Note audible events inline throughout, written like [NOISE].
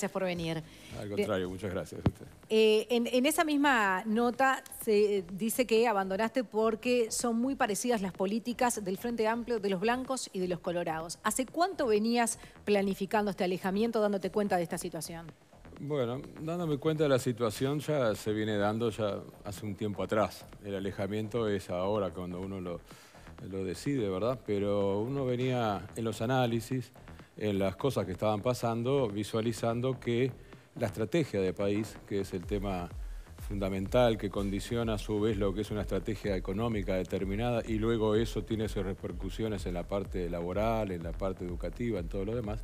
Gracias por venir. Al contrario, muchas gracias eh, en, esa misma nota se eh, dice que abandonaste porque son muy parecidas las políticas del Frente Amplio de los blancos y de los colorados. ¿Hace cuánto venías planificando este alejamiento, dándote cuenta de esta situación? Bueno, dándome cuenta de la situación ya se viene dando ya hace un tiempo atrás. El alejamiento es ahora cuando uno lo, lo decide, ¿verdad? Pero uno venía en los análisis, en las cosas que estaban pasando, visualizando que la estrategia de país, que es el tema fundamental que condiciona a su vez lo que es una estrategia económica determinada y luego eso tiene sus repercusiones en la parte laboral, en la parte educativa, en todo lo demás.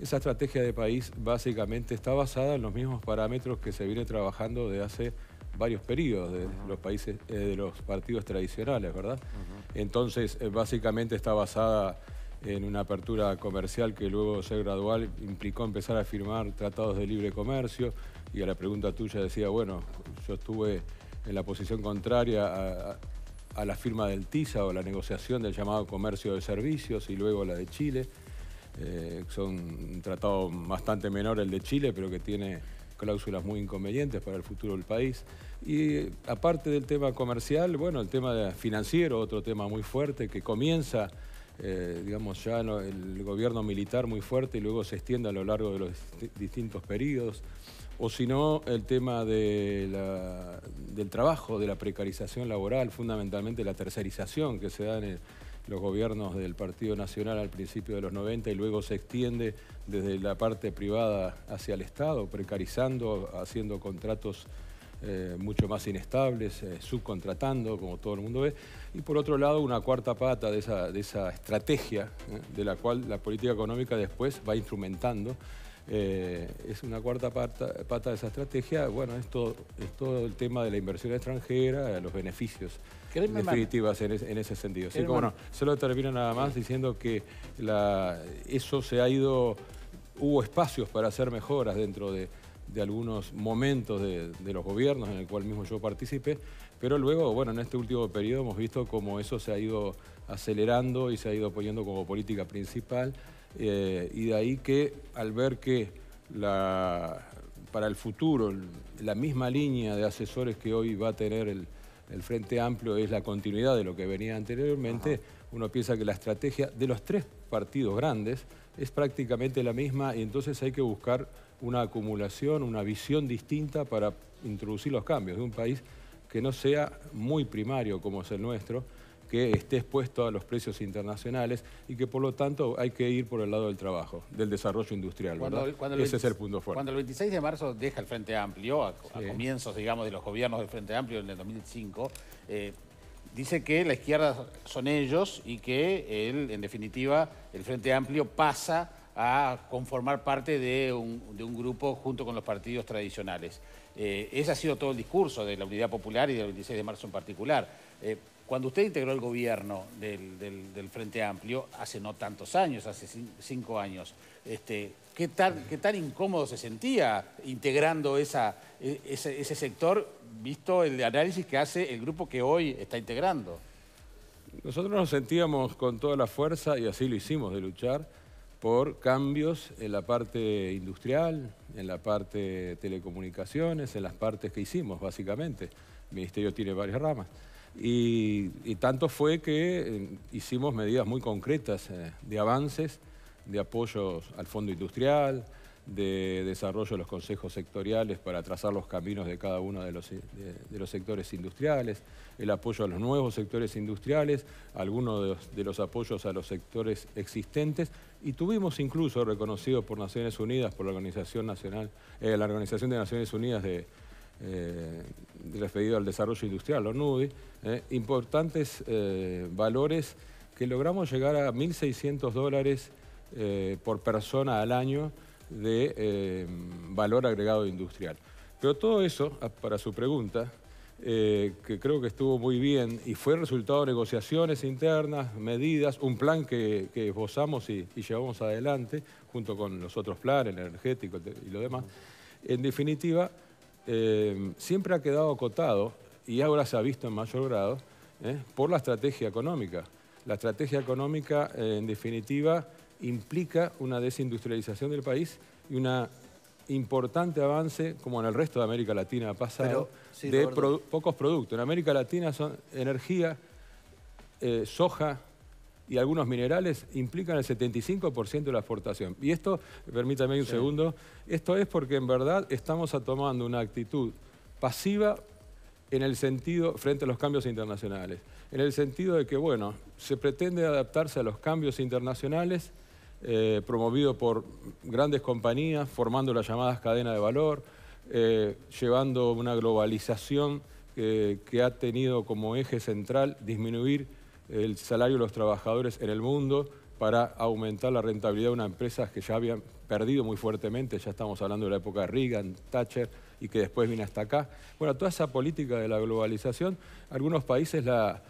Esa estrategia de país básicamente está basada en los mismos parámetros que se viene trabajando de hace varios periodos de los países, eh, de los partidos tradicionales, ¿verdad? Entonces, eh, básicamente está basada en una apertura comercial que luego de ser gradual implicó empezar a firmar tratados de libre comercio y a la pregunta tuya decía, bueno, yo estuve en la posición contraria a, la firma del TISA o la negociación del llamado comercio de servicios y luego la de Chile. Eh, son un tratado bastante menor el de Chile, pero que tiene cláusulas muy inconvenientes para el futuro del país. Y aparte del tema comercial, bueno, el tema financiero, otro tema muy fuerte que comienza eh, digamos, ya el gobierno militar muy fuerte y luego se extiende a lo largo de los distintos periodos, o si no, el tema del trabajo, de la precarización laboral, fundamentalmente la tercerización que se da en los gobiernos del Partido Nacional al principio de los 90 y luego se extiende desde la parte privada hacia el Estado, precarizando, haciendo contratos eh, mucho más inestables, eh, subcontratando, como todo el mundo ve. Y por otro lado, una cuarta pata de esa, estrategia ¿eh? de la cual la política económica después va instrumentando. es una cuarta pata, pata, de esa estrategia, bueno, es todo, es todo el tema de la inversión extranjera, los beneficios definitivas en, ese sentido. Así que bueno, solo termino nada más diciendo que eso se ha ido, hubo espacios para hacer mejoras dentro de, de algunos momentos de, los gobiernos en el cual mismo yo participé, pero luego, bueno, en este último periodo hemos visto cómo eso se ha ido acelerando y se ha ido poniendo como política principal, eh, y de ahí que al ver que la, para el futuro la misma línea de asesores que hoy va a tener el, Frente Amplio es la continuidad de lo que venía anteriormente, uno piensa que la estrategia de los tres partidos grandes es prácticamente la misma y entonces hay que buscar una acumulación, una visión distinta para introducir los cambios de un país que no sea muy primario como es el nuestro, que esté expuesto a los precios internacionales y que por lo tanto hay que ir por el lado del trabajo, del desarrollo industrial. Ese es el punto fuerte. Cuando el 26 de marzo deja el Frente Amplio, a, comienzos digamos de los gobiernos del Frente Amplio en el 2005, eh, dice que la izquierda son ellos y que él, en definitiva el Frente Amplio pasa a conformar parte de un, grupo junto con los partidos tradicionales. Eh, ese ha sido todo el discurso de la Unidad Popular y del 26 de marzo en particular. Eh, cuando usted integró el gobierno del, Frente Amplio, hace no tantos años, hace cinco años, este, ¿qué, tan, ¿qué tan incómodo se sentía integrando esa, e, ese, ese, sector, visto el análisis que hace el grupo que hoy está integrando? Nosotros nos sentíamos con toda la fuerza, y así lo hicimos, de luchar por cambios en la parte industrial, en la parte telecomunicaciones, en las partes que hicimos, básicamente. El Ministerio tiene varias ramas. Y, y tanto fue que eh, hicimos medidas muy concretas eh, de avances, de apoyos al fondo industrial, de desarrollo de los consejos sectoriales para trazar los caminos de cada uno de los, sectores industriales, el apoyo a los nuevos sectores industriales, algunos de los, apoyos a los sectores existentes y tuvimos incluso reconocido por Naciones Unidas, por la Organización, Nacional, eh, la Organización de Naciones Unidas de, eh, referido al desarrollo industrial, los NUDI, eh, importantes valores que logramos llegar a 1.600 dólares por persona al año de eh, valor agregado industrial. Pero todo eso, ah, para su pregunta, eh, que creo que estuvo muy bien y fue resultado de negociaciones internas, medidas, un plan que, esbozamos y, llevamos adelante, junto con los otros planes, energéticos y lo demás. En definitiva, eh, siempre ha quedado acotado, y ahora se ha visto en mayor grado, por la estrategia económica. La estrategia económica, en definitiva, implica una desindustrialización del país y un importante avance, como en el resto de América Latina ha pasado, de pocos productos. En América Latina son energía, eh, soja, y algunos minerales implican el 75% de la exportación. Y esto, permítame un segundo, esto es porque en verdad estamos tomando una actitud pasiva en el sentido, frente a los cambios internacionales, en el sentido de que, bueno, se pretende adaptarse a los cambios internacionales, eh, promovido por grandes compañías, formando las llamadas cadenas de valor, eh, llevando una globalización eh, que ha tenido como eje central disminuir el salario de los trabajadores en el mundo para aumentar la rentabilidad de una empresa que ya habían perdido muy fuertemente, ya estamos hablando de la época de Reagan, Thatcher, y que después viene hasta acá. Bueno, toda esa política de la globalización, algunos países la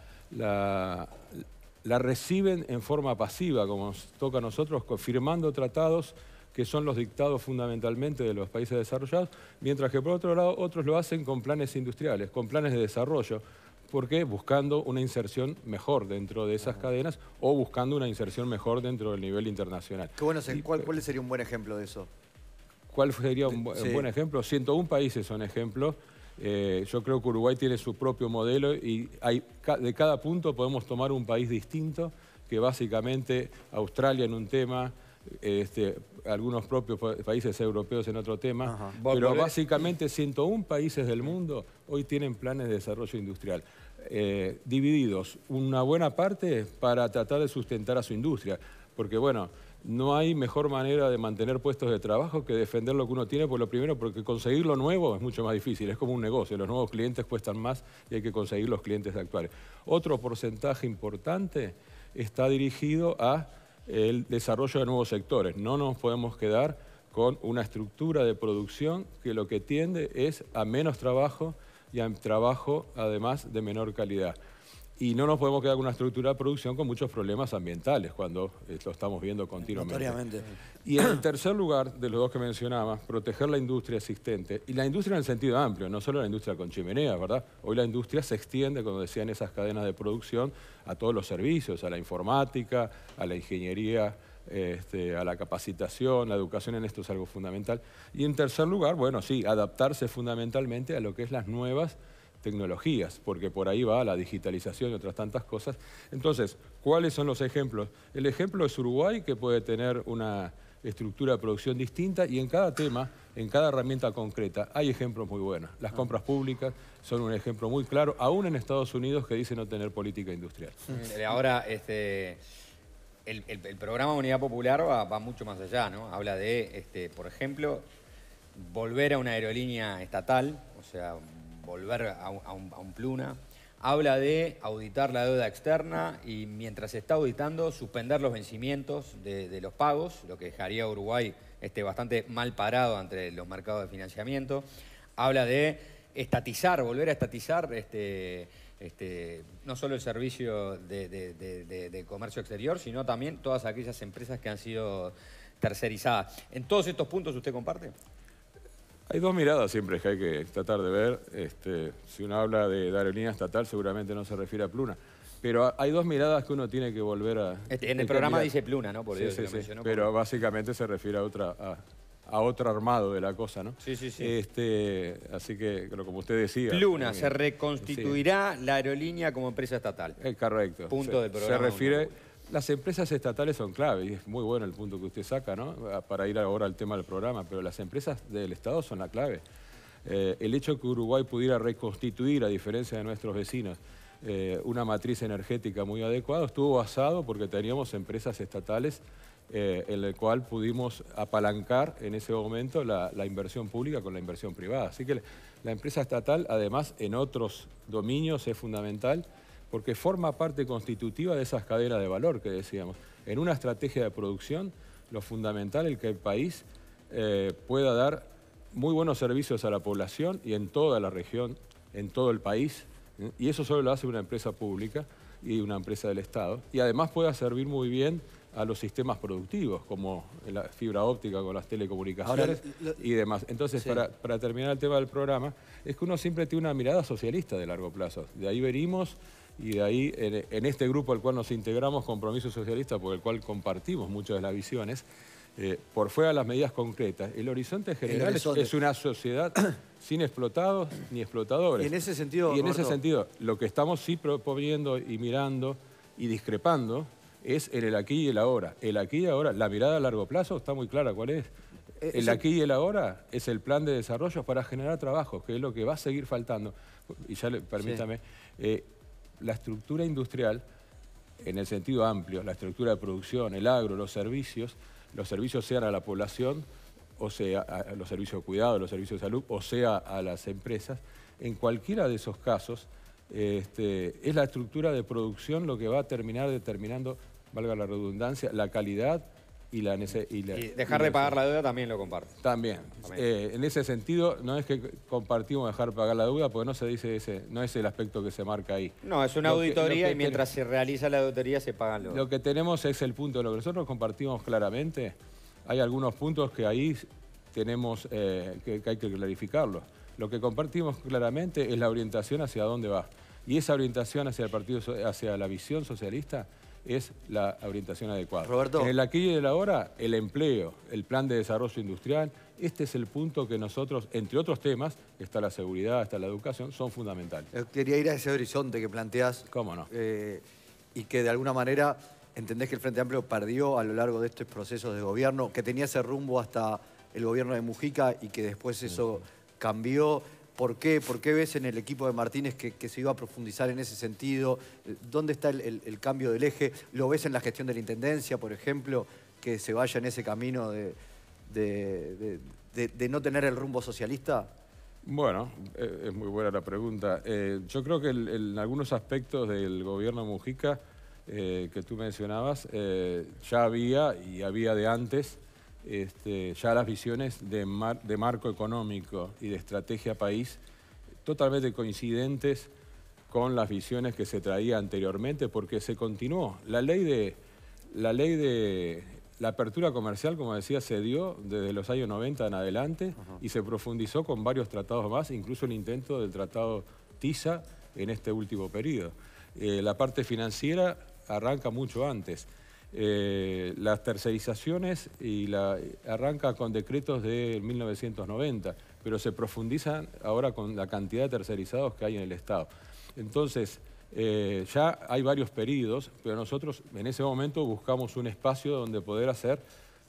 la reciben en forma pasiva, como nos toca a nosotros, firmando tratados que son los dictados fundamentalmente de los países desarrollados, mientras que por otro lado otros lo hacen con planes industriales, con planes de desarrollo, porque buscando una inserción mejor dentro de esas cadenas o buscando una inserción mejor dentro del nivel internacional. Qué bueno, eh, ¿cuál, sería un buen ejemplo de eso? ¿Cuál sería un, un buen ejemplo? 101 países son ejemplos eh, yo creo que Uruguay tiene su propio modelo y de cada punto podemos tomar un país distinto, que básicamente Australia en un tema, este, algunos propios países europeos en otro tema, pero básicamente 101 países del mundo hoy tienen planes de desarrollo industrial. Eh, divididos, una buena parte para tratar de sustentar a su industria, porque bueno, no hay mejor manera de mantener puestos de trabajo que defender lo que uno tiene, por pues lo primero, porque conseguir lo nuevo es mucho más difícil, es como un negocio, los nuevos clientes cuestan más y hay que conseguir los clientes actuales. Otro porcentaje importante está dirigido a el desarrollo de nuevos sectores. No nos podemos quedar con una estructura de producción que lo que tiende es a menos trabajo y a trabajo además de menor calidad y no nos podemos quedar con una estructura de producción con muchos problemas ambientales cuando eh, lo estamos viendo continuamente. Y en tercer lugar, de los dos que mencionaba, proteger la industria existente, y la industria en el sentido amplio, no solo la industria con chimeneas, ¿verdad? Hoy la industria se extiende, como decían esas cadenas de producción, a todos los servicios, a la informática, a la ingeniería, este, a la capacitación, la educación en esto es algo fundamental. Y en tercer lugar, bueno, sí, adaptarse fundamentalmente a lo que es las nuevas tecnologías, porque por ahí va la digitalización y otras tantas cosas. Entonces, ¿cuáles son los ejemplos? El ejemplo es Uruguay, que puede tener una estructura de producción distinta y en cada tema, en cada herramienta concreta, hay ejemplos muy buenos. Las compras públicas son un ejemplo muy claro, aún en Estados Unidos que dice no tener política industrial. Ahora, este, el, programa Unidad Popular va, va, mucho más allá, ¿no? Habla de, este, por ejemplo, volver a una aerolínea estatal, o sea, volver a un, pluna. Habla de auditar la deuda externa y mientras se está auditando, suspender los vencimientos de, los pagos, lo que dejaría a Uruguay este, bastante mal parado entre los mercados de financiamiento. Habla de estatizar, volver a estatizar este, este, no solo el servicio de comercio exterior, sino también todas aquellas empresas que han sido tercerizadas. ¿En todos estos puntos usted comparte? Hay dos miradas siempre que hay que tratar de ver. Este, si uno habla de, aerolínea estatal, seguramente no se refiere a Pluna. Pero hay dos miradas que uno tiene que volver a... Este, en el programa dice Pluna, ¿no? Por Dios, sí, Pero básicamente se refiere a otra... A, otro armado de la cosa, ¿no? Sí, sí, sí. Este, así que, como usted decía... Pluna, eh, se reconstituirá la aerolínea como empresa estatal. Es correcto. Punto de programa. Se refiere... Las empresas estatales son clave, y es muy bueno el punto que usted saca, ¿no? Ah, para ir ahora al tema del programa, pero las empresas del Estado son la clave. Eh, el hecho de que Uruguay pudiera reconstituir, a diferencia de nuestros vecinos, eh, una matriz energética muy adecuada, estuvo basado porque teníamos empresas estatales eh, en el cual pudimos apalancar en ese momento la, inversión pública con la inversión privada. Así que la empresa estatal, además, en otros dominios es fundamental porque forma parte constitutiva de esas cadenas de valor que decíamos. En una estrategia de producción, lo fundamental es que el país eh, pueda dar muy buenos servicios a la población y en toda la región, en todo el país, ¿eh? y eso solo lo hace una empresa pública y una empresa del Estado, y además pueda servir muy bien a los sistemas productivos, como la fibra óptica con las telecomunicaciones y demás. Entonces, para, para, terminar el tema del programa, es que uno siempre tiene una mirada socialista de largo plazo. De ahí venimos, y de ahí, en, este grupo al cual nos integramos, Compromiso Socialista, por el cual compartimos muchas de las visiones, eh, por fuera de las medidas concretas, el horizonte general es una sociedad [CLEARS THROAT] sin explotados ni explotadores. Y en ese sentido, y en ese sentido lo que estamos sí proponiendo y mirando y discrepando es en el aquí y el ahora. El aquí y ahora, la mirada a largo plazo está muy clara cuál es. Eh, el aquí y el ahora es el plan de desarrollo para generar trabajo, que es lo que va a seguir faltando. Y ya permítame. Eh, la estructura industrial, en el sentido amplio, la estructura de producción, el agro, los servicios, los servicios sean a la población, o sea, los servicios de cuidado, los servicios de salud, o sea, a las empresas, en cualquiera de esos casos, este, es la estructura de producción lo que va a terminar determinando, valga la redundancia, la calidad y dejar de pagar la deuda también lo comparto. También. Eh, en ese sentido, no es que compartimos dejar pagar la deuda, porque no se dice ese, no es el aspecto que se marca ahí. No, es una auditoría y mientras se realiza la auditoría se pagan los... Lo que tenemos es el punto, lo que nosotros compartimos claramente, hay algunos puntos que ahí tenemos eh, que, hay que clarificarlos. Lo que compartimos claramente es la orientación hacia dónde va. Y esa orientación hacia el partido, hacia la visión socialista es la orientación adecuada. Roberto. En el aquí y el hora, el empleo, el plan de desarrollo industrial, este es el punto que nosotros, entre otros temas, está la seguridad, está la educación, son fundamentales. Eh, quería ir a ese horizonte que planteás. ¿Cómo no? Eh, y que de alguna manera entendés que el Frente Amplio perdió a lo largo de estos procesos de gobierno, que tenía ese rumbo hasta el gobierno de Mujica y que después eso cambió. ¿Por qué? ves en el equipo de Martínez que, se iba a profundizar en ese sentido? Eh, ¿Dónde está el, cambio del eje? ¿Lo ves en la gestión de la Intendencia, por ejemplo, que se vaya en ese camino de, no tener el rumbo socialista? Bueno, e, es muy buena la pregunta. Eh, yo creo que en algunos aspectos del gobierno Mujica eh, que tú mencionabas, ya había y había de antes este, ya las visiones de, marco económico y de estrategia país totalmente coincidentes con las visiones que se traía anteriormente porque se continuó. La ley de la, ley de, la apertura comercial, como decía, se dio desde los años 90 en adelante y se profundizó con varios tratados más, incluso el intento del tratado TISA en este último periodo. Eh, la parte financiera arranca mucho antes. Eh, las tercerizaciones y la, arranca con decretos de 1990, pero se profundizan ahora con la cantidad de tercerizados que hay en el Estado. Entonces, eh, ya hay varios periodos, pero nosotros en ese momento buscamos un espacio donde poder hacer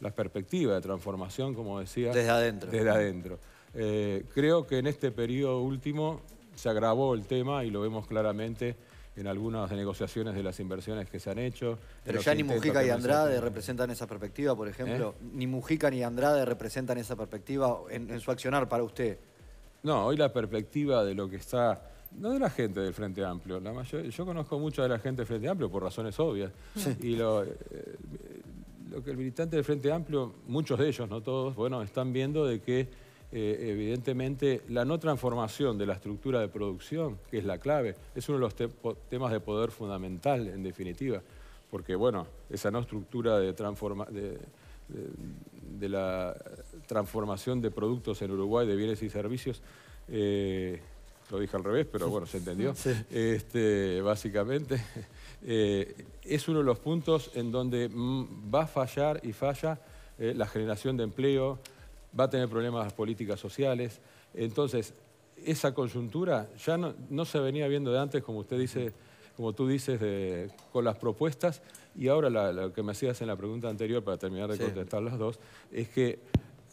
la perspectiva de transformación, como decía. Desde adentro. Desde adentro. Eh, creo que en este periodo último se agravó el tema y lo vemos claramente en algunas negociaciones de las inversiones que se han hecho. Pero ya ni Mujica y Andrade representan esa perspectiva, por ejemplo. ¿Eh? Ni Mujica ni Andrade representan esa perspectiva en, su accionar para usted. No, hoy la perspectiva de lo que está... No de la gente del Frente Amplio. yo conozco mucho de la gente del Frente Amplio por razones obvias. Y lo, eh, lo que el militante del Frente Amplio, muchos de ellos, no todos, bueno, están viendo de que eh, evidentemente la no transformación de la estructura de producción, que es la clave, es uno de los temas de poder fundamental, en definitiva, porque bueno, esa no estructura de, transforma de, la transformación de productos en Uruguay, de bienes y servicios, eh, lo dije al revés, pero bueno, se entendió, [LAUGHS] este, básicamente, eh, es uno de los puntos en donde va a fallar y falla la generación de empleo, va a tener problemas las políticas sociales. Entonces, esa coyuntura ya no, se venía viendo de antes, como usted dice, como tú dices, con las propuestas. Y ahora lo que me hacías en la pregunta anterior, para terminar de contestar las dos, es que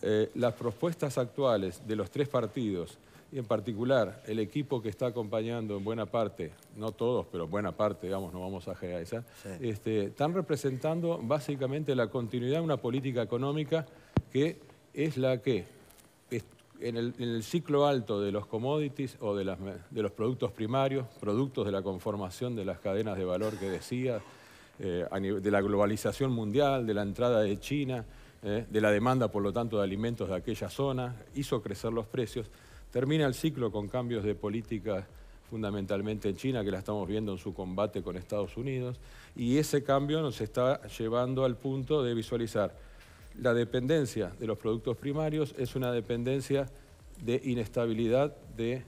eh, las propuestas actuales de los tres partidos, y en particular el equipo que está acompañando en buena parte, no todos, pero buena parte, digamos, no vamos a generar esa este, están representando básicamente la continuidad de una política económica que es la que en el, ciclo alto de los commodities o de, los productos primarios, productos de la conformación de las cadenas de valor que decía, eh, de la globalización mundial, de la entrada de China, eh, de la demanda, por lo tanto, de alimentos de aquella zona, hizo crecer los precios. Termina el ciclo con cambios de política fundamentalmente en China, que la estamos viendo en su combate con Estados Unidos, y ese cambio nos está llevando al punto de visualizar la dependencia de los productos primarios es una dependencia de inestabilidad de,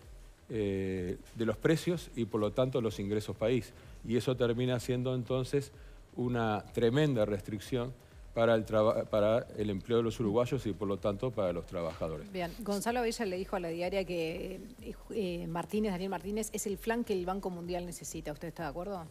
eh, de los precios y por lo tanto los ingresos país. Y eso termina siendo entonces una tremenda restricción para el, para el empleo de los uruguayos y por lo tanto para los trabajadores. Bien, Gonzalo Bella le dijo a la diaria que eh, eh, Martínez, Daniel Martínez, es el flan que el Banco Mundial necesita. ¿Usted está de acuerdo?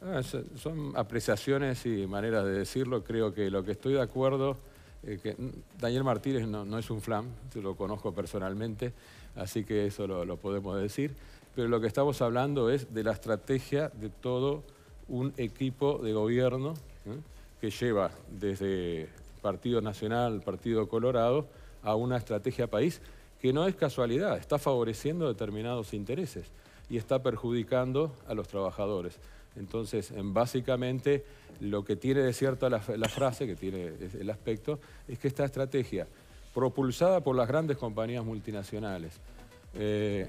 Ah, son apreciaciones y maneras de decirlo. Creo que lo que estoy de acuerdo, eh, que Daniel Martínez no, es un flam, yo lo conozco personalmente, así que eso lo, podemos decir. Pero lo que estamos hablando es de la estrategia de todo un equipo de gobierno ¿eh? que lleva desde Partido Nacional, Partido Colorado, a una estrategia país que no es casualidad, está favoreciendo determinados intereses y está perjudicando a los trabajadores. Entonces, básicamente, lo que tiene de cierta la, frase, que tiene el aspecto, es que esta estrategia, propulsada por las grandes compañías multinacionales, eh,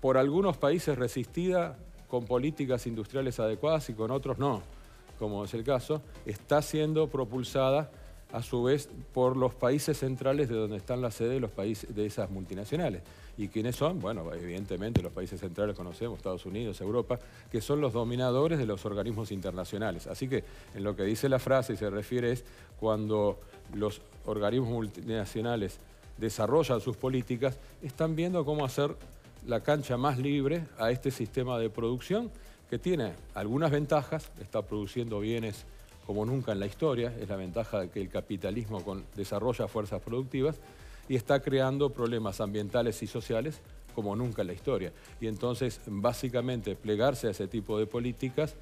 por algunos países resistida con políticas industriales adecuadas y con otros no, como es el caso, está siendo propulsada a su vez por los países centrales de donde están las sedes de, los países, de esas multinacionales. ¿Y quiénes son? Bueno, evidentemente los países centrales conocemos, Estados Unidos, Europa, que son los dominadores de los organismos internacionales. Así que en lo que dice la frase y se refiere es cuando los organismos multinacionales desarrollan sus políticas, están viendo cómo hacer la cancha más libre a este sistema de producción que tiene algunas ventajas, está produciendo bienes como nunca en la historia, es la ventaja de que el capitalismo desarrolla fuerzas productivas y está creando problemas ambientales y sociales como nunca en la historia. Y entonces, básicamente, plegarse a ese tipo de políticas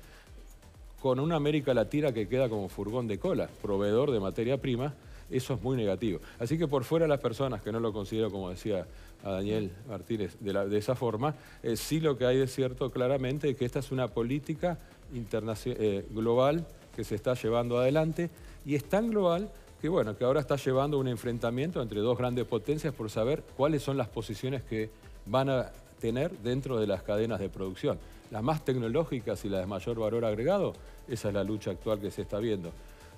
con una América Latina que queda como furgón de cola, proveedor de materia prima, eso es muy negativo. Así que por fuera las personas que no lo considero, como decía Daniel Martínez, de, esa forma, eh, sí lo que hay de cierto claramente es que esta es una política eh, global que se está llevando adelante y es tan global que, bueno, que ahora está llevando un enfrentamiento entre dos grandes potencias por saber cuáles son las posiciones que van a tener dentro de las cadenas de producción. Las más tecnológicas y las de mayor valor agregado, esa es la lucha actual que se está viendo.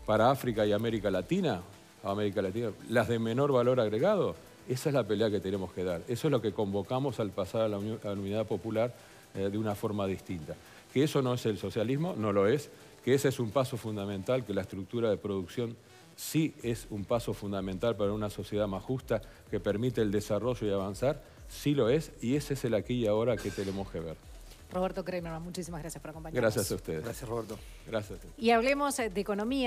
Para África y América Latina, América Latina, las de menor valor agregado, esa es la pelea que tenemos que dar. Eso es lo que convocamos al pasar a la, Unidad Popular eh, de una forma distinta. Que eso no es el socialismo, no lo es, que ese es un paso fundamental, que la estructura de producción sí es un paso fundamental para una sociedad más justa que permite el desarrollo y avanzar, sí lo es y ese es el aquí y ahora que tenemos que ver. Roberto Kremer, muchísimas gracias por acompañarnos. Gracias a ustedes. Gracias, Roberto. Gracias. Y hablemos eh, de economía.